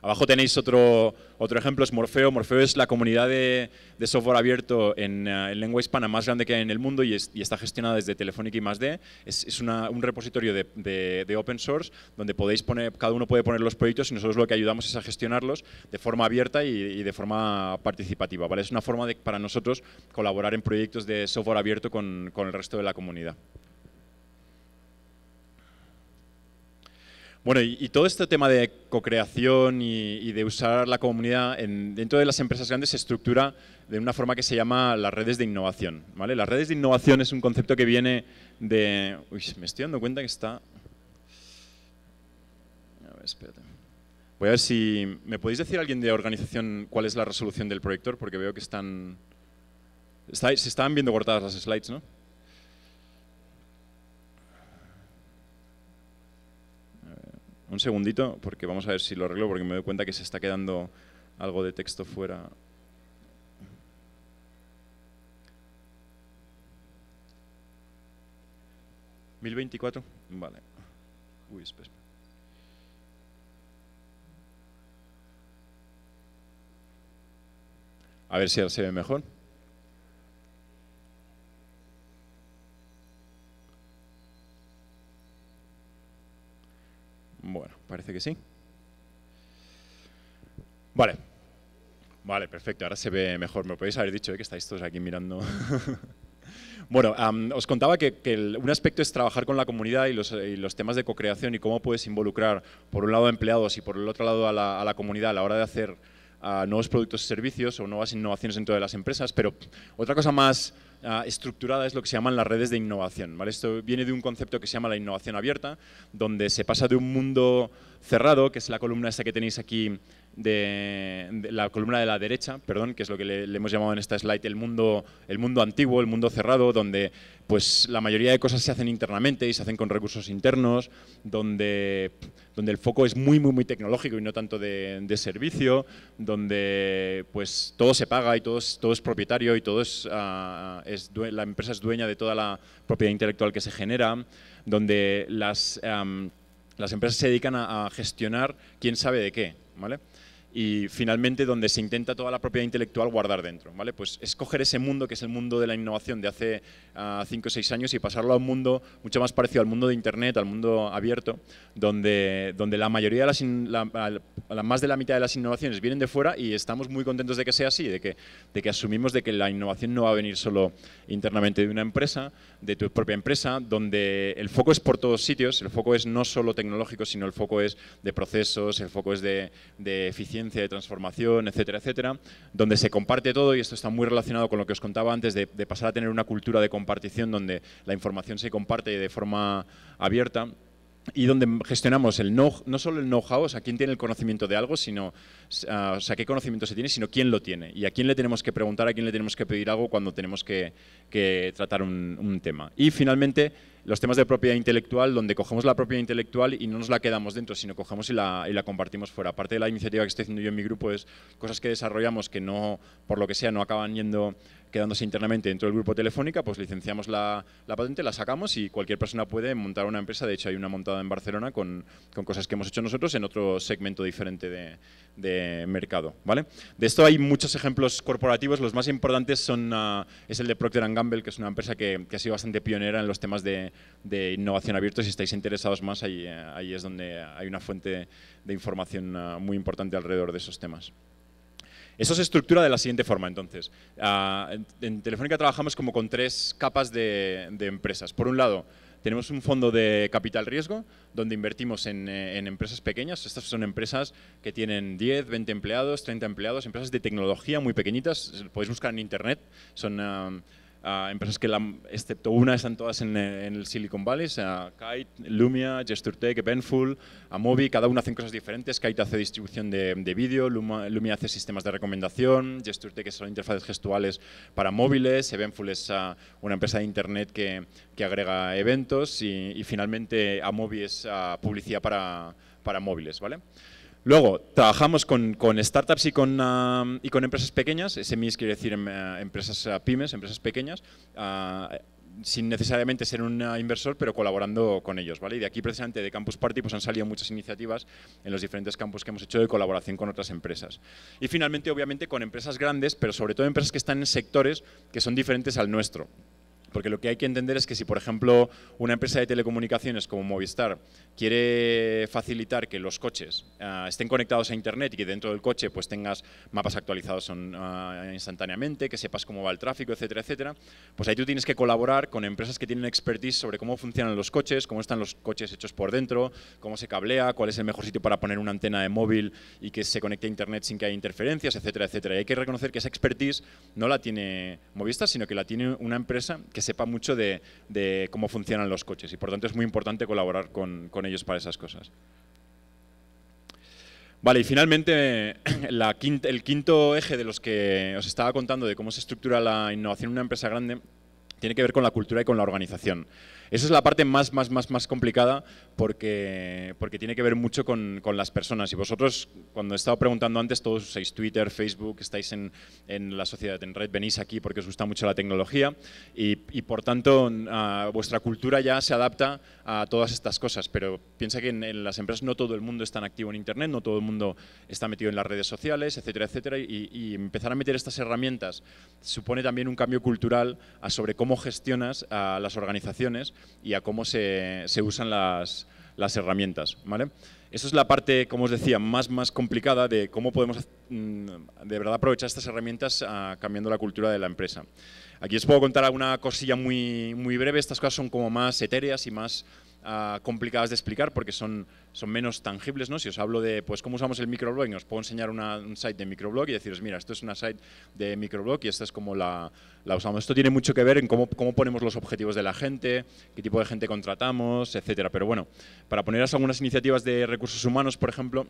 [SPEAKER 2] Abajo tenéis otro, otro ejemplo, es Morfeo. Morfeo es la comunidad de, de software abierto en, ah, lengua hispana más grande que hay en el mundo y, está gestionada desde Telefónica y más D. Es, es un repositorio de, de, open source donde podéis poner, cada uno puede poner los proyectos y nosotros lo que ayudamos es a gestionarlos de forma abierta y, de forma participativa. ¿vale? Es una forma para nosotros colaborar en proyectos de software abierto con, con el resto de la comunidad. Bueno, y, todo este tema de cocreación y, y de usar la comunidad en, dentro de las empresas grandes se estructura de una forma que se llama las redes de innovación. ¿vale? Las redes de innovación es un concepto que viene de... Uy, me estoy dando cuenta que está... A ver, espérate. Voy a ver si... ¿Me podéis decir a alguien de organización cuál es la resolución del proyector? Porque veo que están... se están viendo cortadas las slides, ¿no? Un segundito, porque vamos a ver si lo arreglo, porque me doy cuenta que se está quedando algo de texto fuera. ¿1024? Vale. Uy, espera. A ver si se ve mejor. Bueno, parece que sí. Vale. Vale, perfecto. Ahora se ve mejor. Me podéis haber dicho, eh, que estáis todos aquí mirando. bueno, os contaba que, un aspecto es trabajar con la comunidad y los, temas de co-creación y cómo puedes involucrar, por un lado, a empleados y por el otro lado, a la comunidad a la hora de hacer a nuevos productos y servicios o nuevas innovaciones dentro de las empresas, pero otra cosa más ah, estructurada es lo que se llaman las redes de innovación. ¿vale? Esto viene de un concepto que se llama la innovación abierta, donde se pasa de un mundo cerrado, que es la columna esta que tenéis aquí de, la columna de la derecha, perdón, que es lo que le, hemos llamado en esta slide el mundo, el mundo antiguo, el mundo cerrado, donde pues la mayoría de cosas se hacen internamente y se hacen con recursos internos, donde, donde el foco es muy, muy, muy tecnológico y no tanto de, servicio, donde pues todo se paga y todo es, todo es propietario y todo ah, la empresa es dueña de toda la propiedad intelectual que se genera, donde las, las empresas se dedican a gestionar quién sabe de qué, ¿vale? y finalmente donde se intenta toda la propiedad intelectual guardar dentro. ¿vale? Pues escoger ese mundo que es el mundo de la innovación de hace 5 ah, o 6 años y pasarlo a un mundo mucho más parecido al mundo de Internet, al mundo abierto, donde, donde la mayoría de las, la, más de la mitad de las innovaciones vienen de fuera y estamos muy contentos de que sea así, de que, de que asumimos de que la innovación no va a venir solo internamente de una empresa, de tu propia empresa, donde el foco es por todos sitios, el foco es no solo tecnológico, sino el foco es de procesos, el foco es de eficiencia de transformación, etcétera, etcétera, donde se comparte todo y esto está muy relacionado con lo que os contaba antes de, pasar a tener una cultura de compartición donde la información se comparte de forma abierta y donde gestionamos el no, no solo el know-how, o sea, quién tiene el conocimiento de algo, sino, ah, o sea, qué conocimiento se tiene, sino quién lo tiene. Y a quién le tenemos que preguntar, a quién le tenemos que pedir algo cuando tenemos que, tratar un, un tema. Y finalmente, los temas de propiedad intelectual, donde cogemos la propiedad intelectual y no nos la quedamos dentro, sino cogemos y la, y la, compartimos fuera. Aparte de la iniciativa que estoy haciendo yo en mi grupo es cosas que desarrollamos que no, por lo que sea, no acaban yendo quedándose internamente dentro del grupo Telefónica, pues licenciamos la, patente, la sacamos y cualquier persona puede montar una empresa. De hecho, hay una montada en Barcelona con, cosas que hemos hecho nosotros en otro segmento diferente de, de, mercado. ¿vale? De esto hay muchos ejemplos corporativos. Los más importantes son ah, es el de Procter Gamble, que es una empresa que ha sido bastante pionera en los temas de, de innovación abierto. Si estáis interesados más, ahí, eh, ahí es donde hay una fuente de información eh, muy importante alrededor de esos temas. Eso se estructura de la siguiente forma, entonces. Ah, en, Telefónica trabajamos como con tres capas de, empresas. Por un lado, tenemos un fondo de capital riesgo donde invertimos en, eh, empresas pequeñas. Estas son empresas que tienen 10, 20 empleados, 30 empleados, empresas de tecnología muy pequeñitas. Podéis buscar en internet. Son ah, empresas que, excepto este, una, están todas en, el Silicon Valley, sea, Kite, Lumia, GestureTech, Eventful, Amobi. cada una hacen cosas diferentes, Kite hace distribución de, de vídeo, Lumia hace sistemas de recomendación, GestureTech son interfaces gestuales para móviles, Eventful es ah, una empresa de internet que, agrega eventos y, finalmente Amobi es ah, publicidad para, para móviles, ¿vale? Luego, trabajamos con, startups y con, empresas pequeñas, SMEs quiere decir em, eh, empresas eh, pymes, empresas pequeñas, ah, sin necesariamente ser un eh, inversor, pero colaborando con ellos. ¿vale? Y de aquí, precisamente, de Campus Party, pues han salido muchas iniciativas en los diferentes campus que hemos hecho de colaboración con otras empresas. Y finalmente, obviamente, con empresas grandes, pero sobre todo empresas que están en sectores que son diferentes al nuestro. Porque lo que hay que entender es que si, por ejemplo, una empresa de telecomunicaciones como Movistar quiere facilitar que los coches ah, estén conectados a Internet y que dentro del coche pues, tengas mapas actualizados ah, instantáneamente, que sepas cómo va el tráfico, etcétera, etcétera, pues ahí tú tienes que colaborar con empresas que tienen expertise sobre cómo funcionan los coches, cómo están los coches hechos por dentro, cómo se cablea, cuál es el mejor sitio para poner una antena de móvil y que se conecte a Internet sin que haya interferencias, etcétera, etcétera. Y hay que reconocer que esa expertise no la tiene Movistar, sino que la tiene una empresa que sepa mucho de, cómo funcionan los coches y por tanto es muy importante colaborar con, ellos para esas cosas. Vale, y finalmente el quinto eje de los que os estaba contando de cómo se estructura la innovación en una empresa grande tiene que ver con la cultura y con la organización. Esa es la parte más, más, más, más complicada porque, tiene que ver mucho con, las personas. Y vosotros, cuando he estado preguntando antes, todos usáis Twitter, Facebook, estáis en, la sociedad en red, venís aquí porque os gusta mucho la tecnología y, por tanto ah, vuestra cultura ya se adapta a todas estas cosas. Pero piensa que en, las empresas no todo el mundo está tan activo en Internet, no todo el mundo está metido en las redes sociales, etcétera, etcétera. Y, empezar a meter estas herramientas supone también un cambio cultural a sobre cómo gestionas a las organizaciones y a cómo se, usan las, herramientas. ¿vale? Esa es la parte, como os decía, más, más complicada de cómo podemos mm, de verdad aprovechar estas herramientas ah, cambiando la cultura de la empresa. Aquí os puedo contar alguna cosilla muy, muy breve, estas cosas son como más etéreas y más Ah, complicadas de explicar porque son, son menos tangibles, ¿no? Si os hablo de, pues, cómo usamos el microblog, os puedo enseñar un site de microblog y deciros, mira, esto es una site de microblog y esta es como la, usamos. Esto tiene mucho que ver en cómo, cómo ponemos los objetivos de la gente, qué tipo de gente contratamos, etcétera. Pero bueno, para poneros algunas iniciativas de recursos humanos, por ejemplo,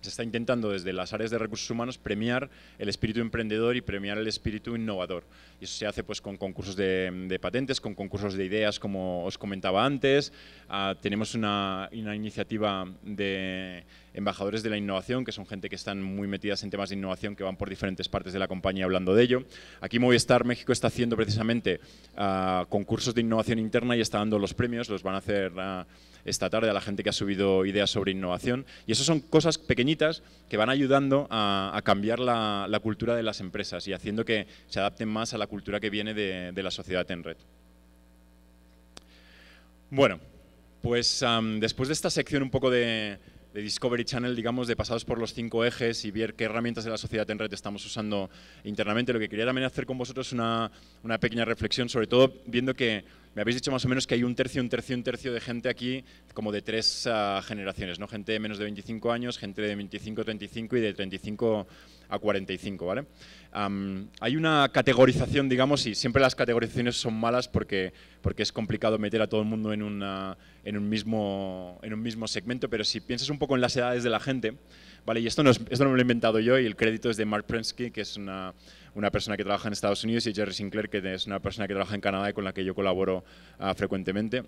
[SPEAKER 2] se está intentando desde las áreas de recursos humanos premiar el espíritu emprendedor y premiar el espíritu innovador. Y eso se hace pues, con concursos de, patentes, con concursos de ideas, como os comentaba antes. Ah, tenemos una iniciativa de embajadores de la innovación, que son gente que están muy metidas en temas de innovación, que van por diferentes partes de la compañía hablando de ello. Aquí Movistar México está haciendo precisamente ah, concursos de innovación interna y está dando los premios, los van a hacer... Ah, esta tarde a la gente que ha subido ideas sobre innovación. Y eso son cosas pequeñitas que van ayudando a, cambiar la, cultura de las empresas y haciendo que se adapten más a la cultura que viene de, la sociedad en red. Bueno, pues después de esta sección un poco de, de Discovery Channel, digamos, de pasados por los cinco ejes y ver qué herramientas de la sociedad en red estamos usando internamente. Lo que quería también hacer con vosotros es una, una pequeña reflexión, sobre todo viendo que me habéis dicho más o menos que hay un tercio, un tercio, un tercio de gente aquí como de tres ah, generaciones, ¿no? Gente de menos de 25 años, gente de 25 a 35 y de 35 a 45, ¿vale? hay una categorización, digamos, y siempre las categorizaciones son malas porque, porque es complicado meter a todo el mundo en, una, en, un mismo, en un mismo segmento, pero si piensas un poco en las edades de la gente, ¿vale? Y esto no, esto no lo he inventado yo y el crédito es de Mark Prensky, que es una una persona que trabaja en Estados Unidos y Jerry Sinclair, que es una persona que trabaja en Canadá y con la que yo colaboro ah, frecuentemente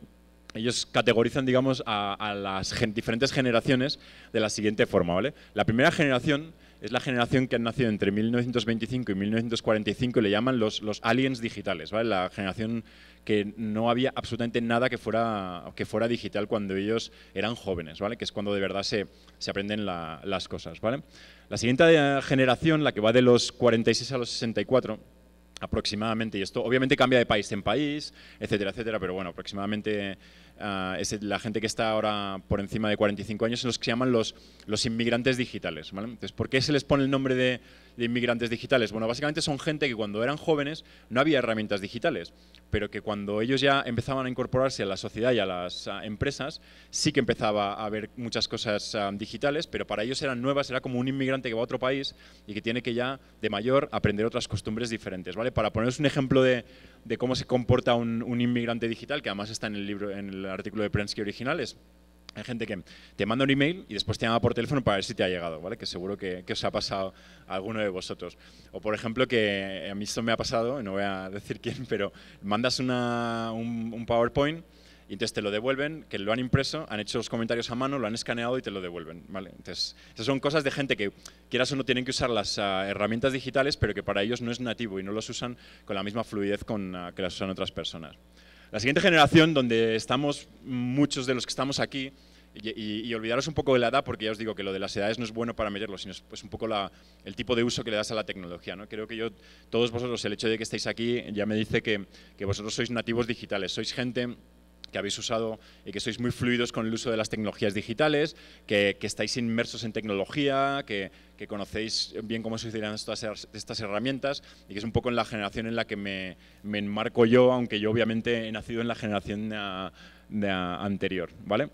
[SPEAKER 2] ellos categorizan, digamos, a, las diferentes generaciones de la siguiente forma, ¿vale? La primera generación es la generación que han nacido entre 1925 y 1945 y le llaman los, los aliens digitales, ¿vale? La generación que no había absolutamente nada que fuera, que fuera digital cuando ellos eran jóvenes, ¿vale? Que es cuando de verdad se, aprenden las cosas, ¿vale? La siguiente eh, generación, la que va de los 46 a los 64, aproximadamente, y esto obviamente cambia de país en país, etcétera, etcétera, pero bueno, aproximadamente eh, la gente que está ahora por encima de 45 años, son los que se llaman los, los inmigrantes digitales. ¿vale? Entonces, ¿por qué se les pone el nombre de de inmigrantes digitales? Bueno, básicamente son gente que cuando eran jóvenes no había herramientas digitales, pero que cuando ellos ya empezaban a incorporarse a la sociedad y a las ah, empresas, sí que empezaba a haber muchas cosas ah, digitales, pero para ellos eran nuevas, era como un inmigrante que va a otro país y que tiene que ya de mayor aprender otras costumbres diferentes, ¿vale? Para poneros un ejemplo de, cómo se comporta un, inmigrante digital, que además está en el, libro, en el artículo de Prensky originales, hay gente que te manda un email y después te llama por teléfono para ver si te ha llegado, ¿vale? Que seguro que, os ha pasado a alguno de vosotros. O por ejemplo, que a mí esto me ha pasado, no voy a decir quién, pero mandas un, PowerPoint y entonces te lo devuelven, que lo han impreso, han hecho los comentarios a mano, lo han escaneado y te lo devuelven. ¿vale? Entonces, esas son cosas de gente que, quieras o no, tienen que usar las ah, herramientas digitales, pero que para ellos no es nativo y no los usan con la misma fluidez con, ah, que las usan otras personas. La siguiente generación, donde estamos muchos de los que estamos aquí, y, olvidaros un poco de la edad, porque ya os digo que lo de las edades no es bueno para medirlo, sino es pues, un poco la, el tipo de uso que le das a la tecnología. ¿no? Creo que yo, todos vosotros, el hecho de que estéis aquí ya me dice que, que vosotros sois nativos digitales, sois gente que habéis usado y que sois muy fluidos con el uso de las tecnologías digitales, que, estáis inmersos en tecnología, que, conocéis bien cómo se utilizan estas, estas herramientas y que es un poco en la generación en la que me, me enmarco yo, aunque yo obviamente he nacido en la generación anterior, ¿vale?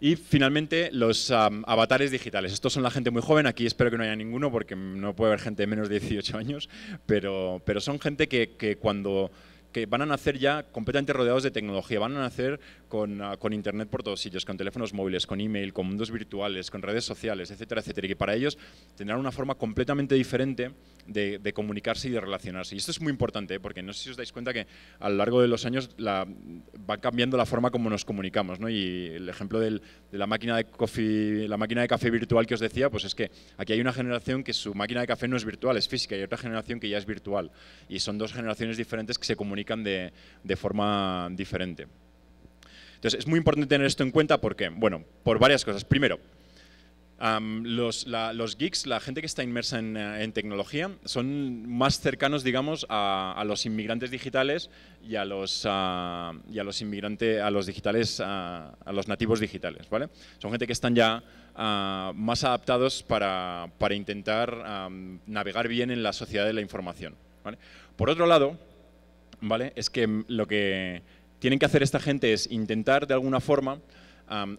[SPEAKER 2] Y finalmente, los avatares digitales. Estos son la gente muy joven, aquí espero que no haya ninguno porque no puede haber gente de menos de 18 años, pero, pero son gente que, que cuando que van a nacer ya completamente rodeados de tecnología, van a nacer con, ah, con Internet por todos sitios, con teléfonos móviles, con email, con mundos virtuales, con redes sociales, etcétera, etcétera, y que para ellos tendrán una forma completamente diferente de, comunicarse y de relacionarse. Y esto es muy importante, ¿eh? porque no sé si os dais cuenta que a lo largo de los años la, va cambiando la forma como nos comunicamos, ¿no? Y el ejemplo de la máquina de, coffee, la máquina de café virtual que os decía, pues es que aquí hay una generación que su máquina de café no es virtual, es física, y hay otra generación que ya es virtual. Y son dos generaciones diferentes que se comunican comunican de, forma diferente. Entonces, es muy importante tener esto en cuenta porque, bueno, por varias cosas. Primero, los, geeks, la gente que está inmersa en, eh, tecnología, son más cercanos, digamos, a, los inmigrantes digitales y a los, ah, los inmigrantes, a los digitales, ah, a, los nativos digitales, ¿vale? Son gente que están ya ah, más adaptados para, intentar navegar bien en la sociedad de la información, Por otro lado, ¿vale? Es que lo que tienen que hacer esta gente es intentar de alguna forma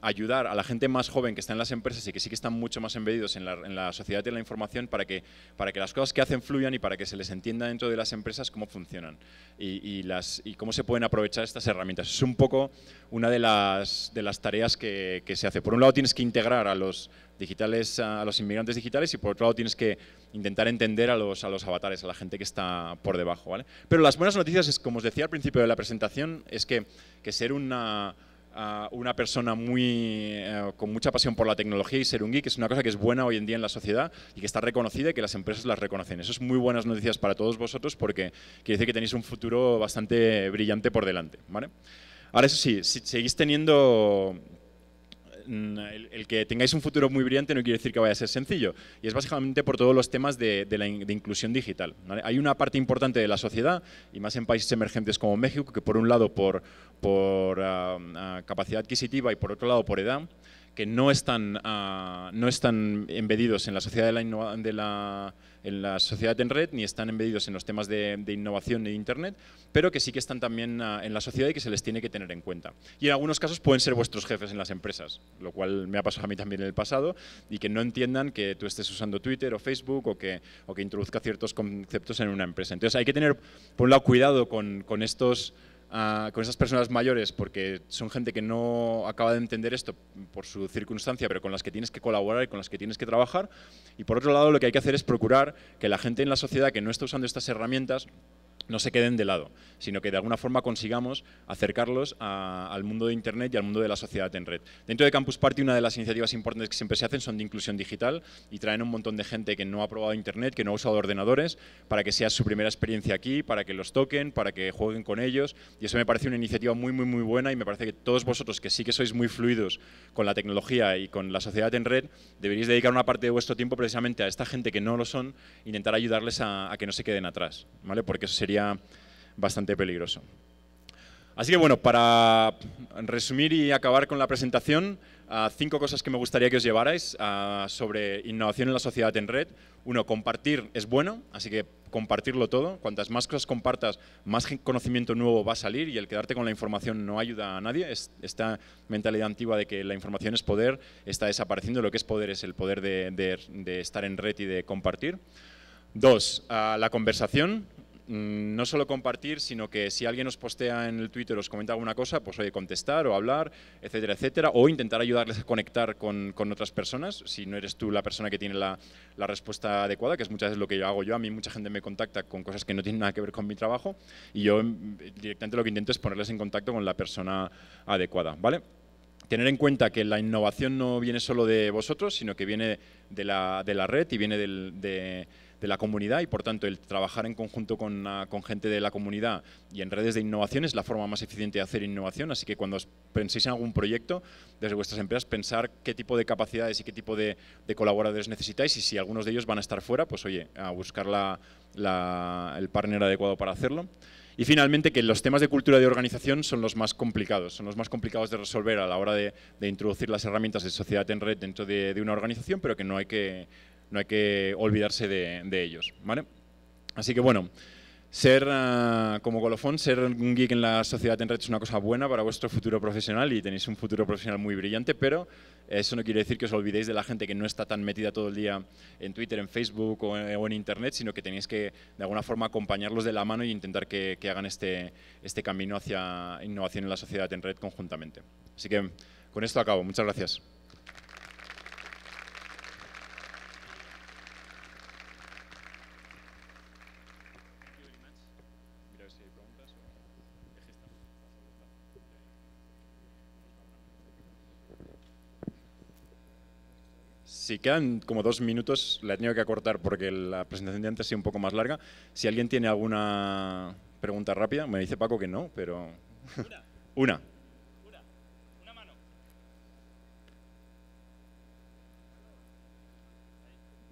[SPEAKER 2] ayudar a la gente más joven que está en las empresas y que sí que están mucho más embedidos en la, sociedad y en la información para que, para que las cosas que hacen fluyan y para que se les entienda dentro de las empresas cómo funcionan y, y las, y cómo se pueden aprovechar estas herramientas. Es un poco una de las, de las tareas que, que se hace. Por un lado tienes que integrar a los digitales, a los inmigrantes digitales y por otro lado tienes que intentar entender a los, a los avatares, a la gente que está por debajo. ¿vale? Pero las buenas noticias es, como os decía al principio de la presentación, es que, que ser una a una persona muy, eh, con mucha pasión por la tecnología y ser un geek es una cosa que es buena hoy en día en la sociedad y que está reconocida y que las empresas las reconocen. Eso es muy buenas noticias para todos vosotros porque quiere decir que tenéis un futuro bastante brillante por delante. ¿vale? Ahora, eso sí, si seguís teniendo Mm, el, que tengáis un futuro muy brillante no quiere decir que vaya a ser sencillo. Y es básicamente por todos los temas de, la inclusión digital. Hay una parte importante de la sociedad, y más en países emergentes como México, que por un lado por, por ah, ah, capacidad adquisitiva y por otro lado por edad, que no están, ah, no están embedidos en la sociedad de la en la sociedad en red ni están embedidos en los temas de, innovación de Internet, pero que sí que están también ah, en la sociedad y que se les tiene que tener en cuenta. Y en algunos casos pueden ser vuestros jefes en las empresas, lo cual me ha pasado a mí también en el pasado, y que no entiendan que tú estés usando Twitter o Facebook o que, que introduzca ciertos conceptos en una empresa. Entonces hay que tener, por un lado, cuidado con, con estos con esas personas mayores, porque son gente que no acaba de entender esto por su circunstancia, pero con las que tienes que colaborar y con las que tienes que trabajar. Y por otro lado, lo que hay que hacer es procurar que la gente en la sociedad que no está usando estas herramientas no se queden de lado, sino que de alguna forma consigamos acercarlos al mundo de Internet y al mundo de la sociedad en red. Dentro de Campus Party, una de las iniciativas importantes que siempre se hacen son de inclusión digital y traen un montón de gente que no ha probado Internet, que no ha usado ordenadores, para que sea su primera experiencia aquí, para que los toquen, para que jueguen con ellos. Y eso me parece una iniciativa muy, muy, muy buena y me parece que todos vosotros, que sí que sois muy fluidos con la tecnología y con la sociedad en red, deberíais dedicar una parte de vuestro tiempo precisamente a esta gente que no lo son, intentar ayudarles a, a que no se queden atrás, ¿vale? Porque eso sería bastante peligroso. Así que bueno, para resumir y acabar con la presentación, ah, cinco cosas que me gustaría que os llevarais ah, sobre innovación en la sociedad en red. Uno, compartir es bueno, así que compartirlo todo. Cuantas más cosas compartas, más conocimiento nuevo va a salir y el quedarte con la información no ayuda a nadie. esta mentalidad antigua de que la información es poder está desapareciendo. Lo que es poder es el poder de, estar en red y de compartir. Dos, ah, la conversación. Mm, no solo compartir, sino que si alguien os postea en el Twitter, os comenta alguna cosa, pues oye, contestar o hablar, etcétera, etcétera, o intentar ayudarles a conectar con, otras personas, si no eres tú la persona que tiene la, respuesta adecuada, que es muchas veces lo que yo hago yo, a mí mucha gente me contacta con cosas que no tienen nada que ver con mi trabajo, y yo mm, directamente lo que intento es ponerles en contacto con la persona adecuada, ¿vale? tener en cuenta que la innovación no viene solo de vosotros, sino que viene de la, red y viene de, de la comunidad y por tanto el trabajar en conjunto ah, con, gente de la comunidad y en redes de innovación es la forma más eficiente de hacer innovación, así que cuando penséis en algún proyecto desde vuestras empresas, pensar qué tipo de capacidades y qué tipo de, colaboradores necesitáis y si algunos de ellos van a estar fuera, pues oye, a buscar la, el partner adecuado para hacerlo. Y finalmente, que los temas de cultura de organización son los más complicados, son los más complicados de resolver a la hora de, introducir las herramientas de sociedad en red dentro de, de, una organización, pero que no hay que, no hay que olvidarse de, ellos. ¿vale? Así que bueno, ser ah, como colofón, ser un geek en la sociedad en red es una cosa buena para vuestro futuro profesional y tenéis un futuro profesional muy brillante, pero eso no quiere decir que os olvidéis de la gente que no está tan metida todo el día en Twitter, en Facebook o en, Internet, sino que tenéis que de alguna forma acompañarlos de la mano y intentar que, que hagan este, este camino hacia innovación en la sociedad en red conjuntamente. Así que con esto acabo. Muchas gracias. si quedan como dos minutos, la he tenido que acortar porque la presentación de antes ha sido un poco más larga. Si alguien tiene alguna pregunta rápida, me dice Paco que no, pero... Una. Una. mano.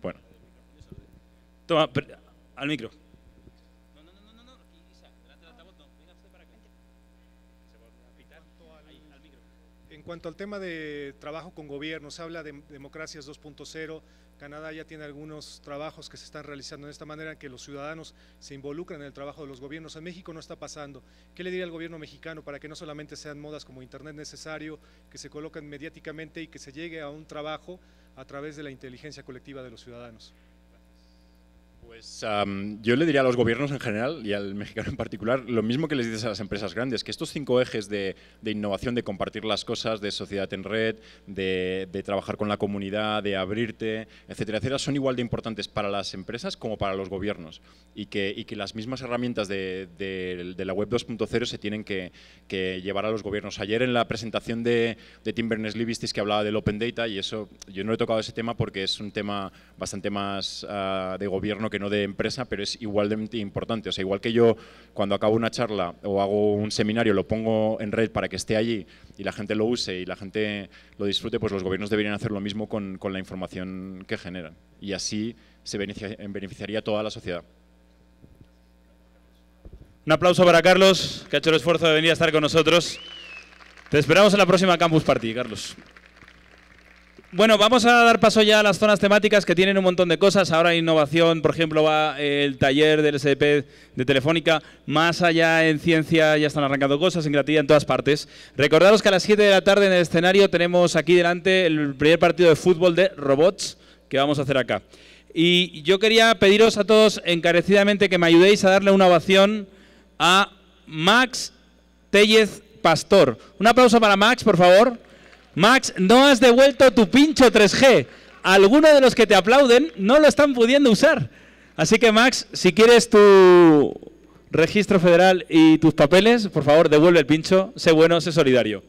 [SPEAKER 1] Bueno. Toma, al micro. cuanto al tema de trabajo con gobiernos, habla de democracias 2.0, Canadá ya tiene algunos trabajos que se están realizando de esta manera, que los ciudadanos se involucran en el trabajo de los gobiernos. En México no está pasando. ¿Qué le diría al gobierno mexicano para que no solamente sean modas como Internet necesario, que se coloquen mediáticamente y que se llegue a un trabajo a través de la inteligencia
[SPEAKER 2] colectiva de los ciudadanos? Pues yo le diría a los gobiernos en general y al mexicano en particular lo mismo que les dices a las empresas grandes, que estos cinco ejes de, de innovación, de compartir las cosas, de sociedad en red, de, trabajar con la comunidad, de abrirte, etcétera, etcétera, son igual de importantes para las empresas como para los gobiernos y que, que las mismas herramientas de, la web 2.0 se tienen que, llevar a los gobiernos. Ayer en la presentación de, Tim Berners-Lee que hablaba del Open Data y eso, yo no he tocado ese tema porque es un tema bastante más ah, de gobierno que no de empresa, pero es igualmente importante. O sea, igual que yo cuando acabo una charla o hago un seminario, lo pongo en red para que esté allí y la gente lo use y la gente lo disfrute, pues los gobiernos deberían hacer lo mismo con, la información que generan. Y así se beneficia, beneficiaría toda la sociedad. Un aplauso para Carlos, que ha hecho el esfuerzo de venir a estar con nosotros. Te
[SPEAKER 1] esperamos en la próxima Campus Party, Carlos. Bueno, vamos a dar paso ya a las zonas temáticas que tienen un montón de cosas. Ahora innovación, por ejemplo, va el taller del SDP de Telefónica. Más allá en ciencia ya están arrancando cosas, en creatividad en todas partes. Recordaros que a las 7 de la tarde en el escenario tenemos aquí delante el primer partido de fútbol de robots que vamos a hacer acá. Y yo quería pediros a todos encarecidamente que me ayudéis a darle una ovación a Max Tellez Pastor. Un aplauso para Max, por favor. Max, no has devuelto tu pincho 3G. Algunos de los que te aplauden no lo están pudiendo usar. Así que Max, si quieres tu registro federal y tus papeles, por favor, devuelve el pincho, sé bueno, sé solidario.